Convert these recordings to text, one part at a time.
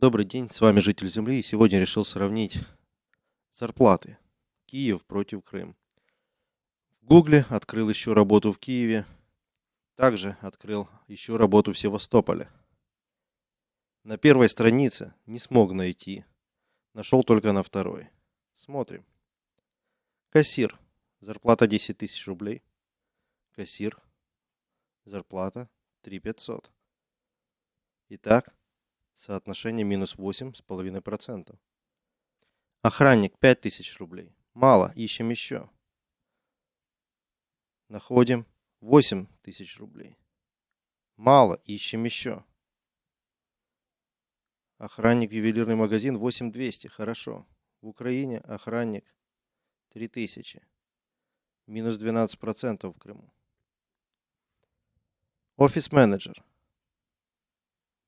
Добрый день, с вами житель Земли, и сегодня решил сравнить зарплаты. Киев против Крым. В Гугле открыл еще работу в Киеве, также открыл еще работу в Севастополе. На первой странице не смог найти, нашел только на второй. Смотрим. Кассир. Зарплата 10 тысяч рублей. Кассир. Зарплата 3500. Итак, Соотношение минус 8,5%. Охранник 5000 рублей. Мало, ищем еще. Находим 8000 рублей. Мало, ищем еще. Охранник ювелирный магазин 8200, хорошо. В Украине охранник 3000. Минус 12% в Крыму. Офис-менеджер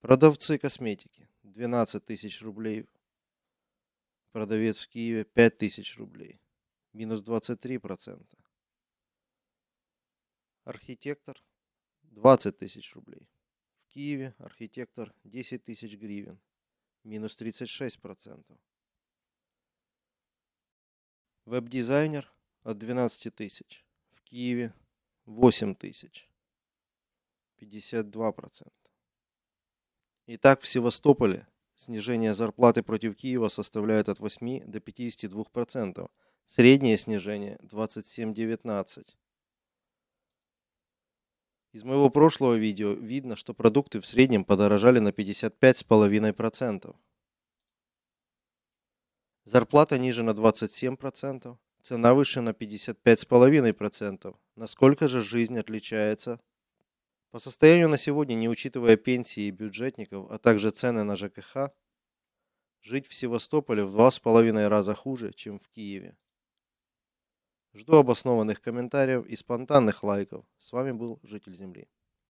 Продавцы косметики. 12 тысяч рублей. Продавец в Киеве 5 тысяч рублей. Минус 23%. Архитектор 20 тысяч рублей. В Киеве архитектор 10 тысяч гривен. Минус 36%. Веб-дизайнер от 12 тысяч. В Киеве 8 тысяч. 52%. Итак, в Севастополе снижение зарплаты против Киева составляет от 8 до 52%. Среднее снижение 27,19. Из моего прошлого видео видно, что продукты в среднем подорожали на 55,5%. Зарплата ниже на 27%, цена выше на 55,5%. Насколько же жизнь отличается по состоянию на сегодня, не учитывая пенсии бюджетников, а также цены на ЖКХ, жить в Севастополе в два с половиной раза хуже, чем в Киеве. Жду обоснованных комментариев и спонтанных лайков. С вами был Житель Земли.